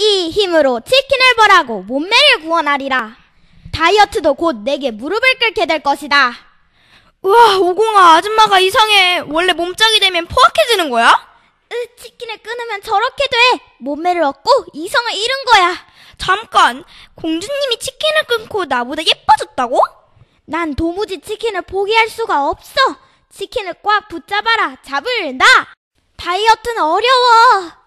이 힘으로 치킨을 벌하고 몸매를 구원하리라. 다이어트도 곧 내게 무릎을 꿇게 될 것이다. 우와, 오공아, 아줌마가 이상해. 원래 몸짱이 되면 포악해지는 거야? 으, 치킨을 끊으면 저렇게 돼. 몸매를 얻고 이성을 잃은 거야. 잠깐, 공주님이 치킨을 끊고 나보다 예뻐졌다고? 난 도무지 치킨을 포기할 수가 없어. 치킨을 꽉 붙잡아라. 잡을다. 다이어트는 어려워.